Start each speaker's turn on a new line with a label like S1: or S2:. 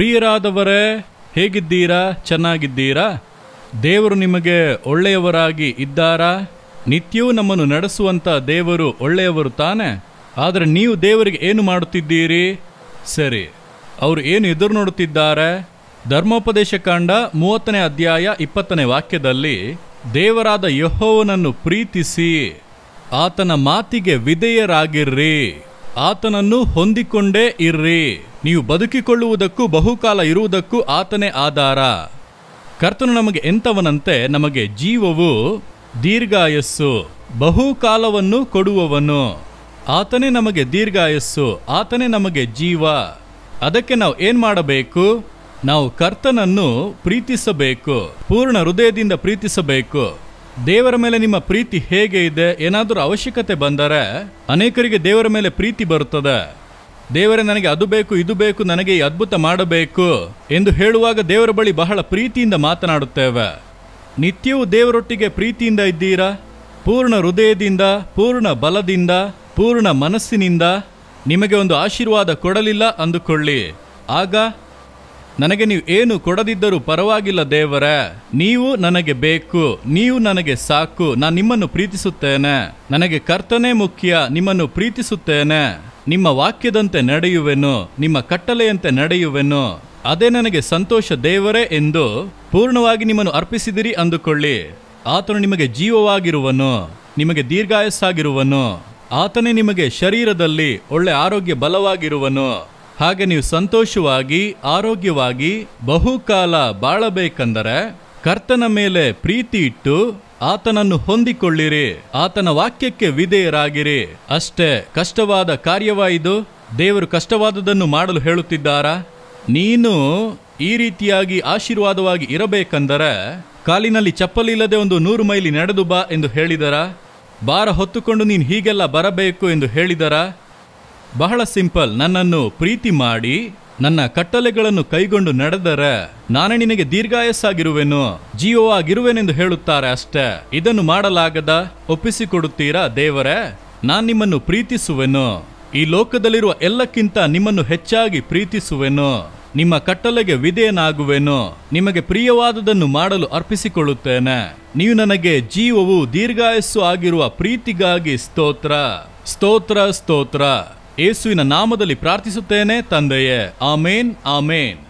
S1: ಪ್ರಿಯರಾದವರೇ ಹೇಗಿದ್ದೀರಾ ಚೆನ್ನಾಗಿದ್ದೀರಾ ದೇವರು ನಿಮಗೆ ಒಳ್ಳೆಯವರಾಗಿ ಇದ್ದಾರಾ ನಿತ್ಯವೂ ನಮ್ಮನ್ನು ನಡೆಸುವಂಥ ದೇವರು ಒಳ್ಳೆಯವರು ತಾನೆ ಆದರೆ ನೀವು ದೇವರಿಗೆ ಏನು ಮಾಡುತ್ತಿದ್ದೀರಿ ಸರಿ ಅವರು ಏನು ಎದುರು ನೋಡುತ್ತಿದ್ದಾರೆ ಧರ್ಮೋಪದೇಶ ಕಾಂಡ ಮೂವತ್ತನೇ ಅಧ್ಯಾಯ ಇಪ್ಪತ್ತನೇ ವಾಕ್ಯದಲ್ಲಿ ದೇವರಾದ ಯಹೋವನನ್ನು ಪ್ರೀತಿಸಿ ಆತನ ಮಾತಿಗೆ ವಿಧೇಯರಾಗಿರ್ರಿ ಆತನನ್ನು ಹೊಂದಿಕೊಂಡೇ ಇರ್ರಿ ನೀವು ಬದುಕಿಕೊಳ್ಳುವುದಕ್ಕೂ ಬಹುಕಾಲ ಇರುವುದಕ್ಕೂ ಆತನೇ ಆಧಾರ ಕರ್ತನು ನಮಗೆ ಎಂಥವನಂತೆ ನಮಗೆ ಜೀವವು ದೀರ್ಘಾಯಸ್ಸು ಬಹುಕಾಲವನ್ನು ಕೊಡುವವನು ಆತನೇ ನಮಗೆ ದೀರ್ಘಾಯಸ್ಸು ಆತನೇ ನಮಗೆ ಜೀವ ಅದಕ್ಕೆ ನಾವು ಏನು ಮಾಡಬೇಕು ನಾವು ಕರ್ತನನ್ನು ಪ್ರೀತಿಸಬೇಕು ಪೂರ್ಣ ಹೃದಯದಿಂದ ಪ್ರೀತಿಸಬೇಕು ದೇವರ ಮೇಲೆ ನಿಮ್ಮ ಪ್ರೀತಿ ಹೇಗೆ ಇದೆ ಏನಾದರೂ ಅವಶ್ಯಕತೆ ಬಂದರೆ ಅನೇಕರಿಗೆ ದೇವರ ಮೇಲೆ ಪ್ರೀತಿ ಬರುತ್ತದೆ ದೇವರೇ ನನಗೆ ಅದು ಬೇಕು ಇದು ಬೇಕು ನನಗೆ ಈ ಅದ್ಭುತ ಮಾಡಬೇಕು ಎಂದು ಹೇಳುವಾಗ ದೇವರ ಬಳಿ ಬಹಳ ಪ್ರೀತಿಯಿಂದ ಮಾತನಾಡುತ್ತೇವೆ ನಿತ್ಯವೂ ದೇವರೊಟ್ಟಿಗೆ ಪ್ರೀತಿಯಿಂದ ಇದ್ದೀರಾ ಪೂರ್ಣ ಹೃದಯದಿಂದ ಪೂರ್ಣ ಬಲದಿಂದ ಪೂರ್ಣ ಮನಸ್ಸಿನಿಂದ ನಿಮಗೆ ಒಂದು ಆಶೀರ್ವಾದ ಕೊಡಲಿಲ್ಲ ಅಂದುಕೊಳ್ಳಿ ಆಗ ನನಗೆ ನೀವು ಏನು ಕೊಡದಿದ್ದರೂ ಪರವಾಗಿಲ್ಲ ದೇವರೇ ನೀವು ನನಗೆ ಬೇಕು ನೀವು ನನಗೆ ಸಾಕು ನಾನು ನಿಮ್ಮನ್ನು ಪ್ರೀತಿಸುತ್ತೇನೆ ನನಗೆ ಕರ್ತನೇ ಮುಖ್ಯ ನಿಮ್ಮನ್ನು ಪ್ರೀತಿಸುತ್ತೇನೆ ನಿಮ್ಮ ವಾಕ್ಯದಂತೆ ನಡೆಯುವೆನು ನಿಮ್ಮ ಕಟ್ಟಲೆಯಂತೆ ನಡೆಯುವೆನು ಅದೇ ನನಗೆ ಸಂತೋಷ ದೇವರೇ ಎಂದು ಪೂರ್ಣವಾಗಿ ನಿಮ್ಮನ್ನು ಅರ್ಪಿಸಿದಿರಿ ಅಂದುಕೊಳ್ಳಿ ಆತನು ನಿಮಗೆ ಜೀವವಾಗಿರುವನು ನಿಮಗೆ ದೀರ್ಘಾಯಸ್ಸಾಗಿರುವನು ಆತನೇ ನಿಮಗೆ ಶರೀರದಲ್ಲಿ ಒಳ್ಳೆ ಆರೋಗ್ಯ ಬಲವಾಗಿರುವನು ಹಾಗೆ ನೀವು ಸಂತೋಷವಾಗಿ ಆರೋಗ್ಯವಾಗಿ ಬಹುಕಾಲ ಬಾಳಬೇಕೆಂದರೆ ಕರ್ತನ ಮೇಲೆ ಪ್ರೀತಿ ಇಟ್ಟು ಆತನನ್ನು ಹೊಂದಿಕೊಳ್ಳಿರಿ ಆತನ ವಾಕ್ಯಕ್ಕೆ ವಿಧೇಯರಾಗಿರಿ ಅಷ್ಟೇ ಕಷ್ಟವಾದ ಕಾರ್ಯವಾಯಿದು ದೇವರು ಕಷ್ಟವಾದದನ್ನು ಮಾಡಲು ಹೇಳುತ್ತಿದ್ದಾರಾ ನೀನು ಈ ರೀತಿಯಾಗಿ ಆಶೀರ್ವಾದವಾಗಿ ಇರಬೇಕೆಂದರೆ ಕಾಲಿನಲ್ಲಿ ಚಪ್ಪಲಿಲ್ಲದೆ ಒಂದು ನೂರು ಮೈಲಿ ನಡೆದು ಬಾ ಎಂದು ಹೇಳಿದರ ಭಾರ ಹೊತ್ತುಕೊಂಡು ನೀನು ಹೀಗೆಲ್ಲ ಬರಬೇಕು ಎಂದು ಹೇಳಿದರ ಬಹಳ ಸಿಂಪಲ್ ನನ್ನನ್ನು ಪ್ರೀತಿ ಮಾಡಿ ನನ್ನ ಕಟ್ಟಲೆಗಳನ್ನು ಕೈಗೊಂಡು ನಡೆದರೆ ನಾನು ನಿನಗೆ ದೀರ್ಘಾಯಸ್ಸಾಗಿರುವೆನು ಜೀವವಾಗಿರುವೆನೆಂದು ಹೇಳುತ್ತಾರೆ ಅಷ್ಟೇ ಇದನ್ನು ಮಾಡಲಾಗದ ಒಪ್ಪಿಸಿಕೊಡುತ್ತೀರಾ ದೇವರೇ ನಾನು ನಿಮ್ಮನ್ನು ಪ್ರೀತಿಸುವೆನು ಈ ಲೋಕದಲ್ಲಿರುವ ಎಲ್ಲಕ್ಕಿಂತ ನಿಮ್ಮನ್ನು ಹೆಚ್ಚಾಗಿ ಪ್ರೀತಿಸುವೆನು ನಿಮ್ಮ ಕಟ್ಟಲೆಗೆ ವಿಧೇಯನಾಗುವೆನು ನಿಮಗೆ ಪ್ರಿಯವಾದದನ್ನು ಮಾಡಲು ಅರ್ಪಿಸಿಕೊಳ್ಳುತ್ತೇನೆ ನೀವು ನನಗೆ ಜೀವವು ದೀರ್ಘಾಯಸ್ಸು ಆಗಿರುವ ಪ್ರೀತಿಗಾಗಿ ಸ್ತೋತ್ರ ಸ್ತೋತ್ರ ಸ್ತೋತ್ರ ಯೇಸುವಿನ ನಾಮದಲ್ಲಿ ಪ್ರಾರ್ಥಿಸುತ್ತೇನೆ ತಂದೆಯೇ ಆಮೇನ್ ಆಮೇನ್